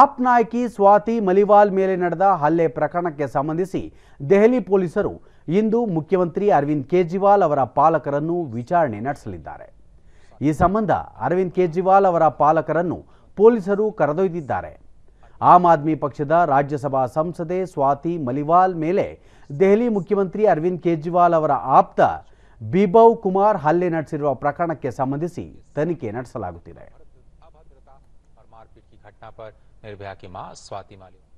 app ನಾಯಕಿ ಸ್ವಾತಿ ಮಲಿವಾಲ್ ಮೇಲೆ ನಡೆದ ಹಲ್ಲೆ ಪ್ರಕರಣಕ್ಕೆ ಸಂಬಂಧಿಸಿ ದೆಹಲಿ ಪೊಲೀಸರು ಇಂದು ಮುಖ್ಯಮಂತ್ರಿ ಅರವಿಂದ್ ಕೇಜ್ರಿವಾಲ್ ಅವರ ಪಾಲಕರನ್ನು ವಿಚಾರಣೆ ನಡೆಸಲಿದ್ದಾರೆ ಈ ಸಂಬಂಧ ಅರವಿಂದ್ ಕೇಜ್ರಿವಾಲ್ ಅವರ ಪಾಲಕರನ್ನು ಪೊಲೀಸರು ಕರೆದೊಯ್ದಿದ್ದಾರೆ ಆಮ್ ಆದ್ಮಿ ಪಕ್ಷದ ರಾಜ್ಯಸಭಾ ಸಂಸದೆ ಸ್ವಾತಿ ಮಲಿವಾಲ್ ಮೇಲೆ ದೆಹಲಿ ಮುಖ್ಯಮಂತ್ರಿ ಅರವಿಂದ್ ಕೇಜ್ರಿವಾಲ್ ಅವರ ಆಪ್ತ ಬಿಭವ್ ಕುಮಾರ್ ಹಲ್ಲೆ ನಡೆಸಿರುವ ಪ್ರಕರಣಕ್ಕೆ ಸಂಬಂಧಿಸಿ ತನಿಖೆ ನಡೆಸಲಾಗುತ್ತಿದೆ और मारपीट की घटना पर निर्भया की मां स्वाति माली